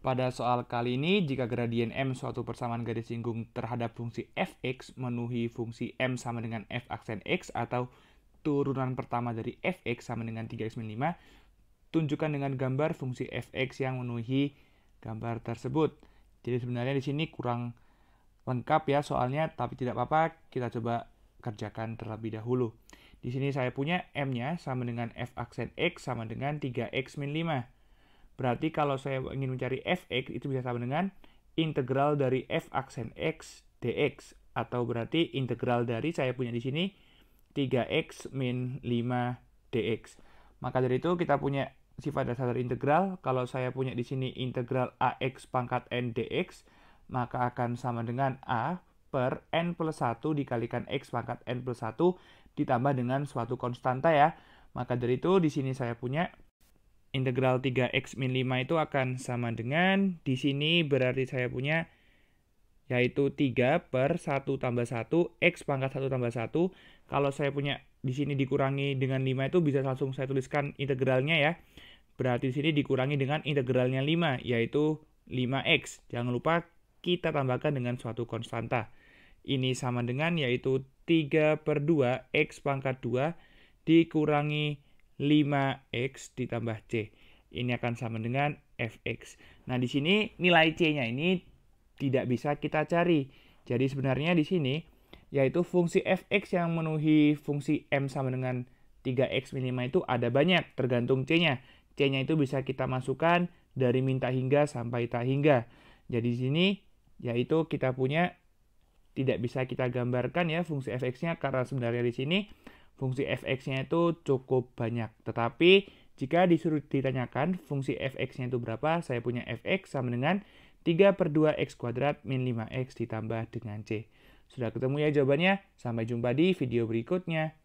Pada soal kali ini, jika gradien M suatu persamaan garis singgung terhadap fungsi fx memenuhi fungsi M sama dengan f aksen x atau turunan pertama dari fx sama dengan 3x 5, tunjukkan dengan gambar fungsi fx yang memenuhi gambar tersebut. Jadi sebenarnya di sini kurang lengkap ya soalnya, tapi tidak apa-apa, kita coba kerjakan terlebih dahulu. Di sini saya punya M-nya sama dengan f aksen x sama dengan 3x min 5. Berarti kalau saya ingin mencari fx, itu bisa sama dengan integral dari f aksen x dx. Atau berarti integral dari, saya punya di sini, 3x min 5 dx. Maka dari itu kita punya sifat dasar dari integral. Kalau saya punya di sini integral ax pangkat n dx, maka akan sama dengan a per n plus 1 dikalikan x pangkat n plus 1 ditambah dengan suatu konstanta ya. Maka dari itu di sini saya punya integral 3x min 5 itu akan sama dengan di sini berarti saya punya yaitu 3 per 1 tambah 1 x pangkat 1 tambah 1 kalau saya punya di sini dikurangi dengan 5 itu bisa langsung saya tuliskan integralnya ya berarti di sini dikurangi dengan integralnya 5 yaitu 5x jangan lupa kita tambahkan dengan suatu konstanta ini sama dengan yaitu 3 per 2 x pangkat 2 dikurangi 5X ditambah C. Ini akan sama dengan Fx. Nah, di sini nilai C-nya ini tidak bisa kita cari. Jadi sebenarnya di sini yaitu fungsi fx yang memenuhi fungsi m sama dengan 3x minimal itu ada banyak tergantung c-nya. C-nya itu bisa kita masukkan dari minta hingga sampai tak hingga. Jadi di sini yaitu kita punya tidak bisa kita gambarkan ya fungsi fx-nya karena sebenarnya di sini fungsi fx-nya itu cukup banyak. Tetapi jika disuruh ditanyakan fungsi fx-nya itu berapa, saya punya fx sama dengan 3 per 2x kuadrat min 5x ditambah dengan c. Sudah ketemu ya jawabannya? Sampai jumpa di video berikutnya.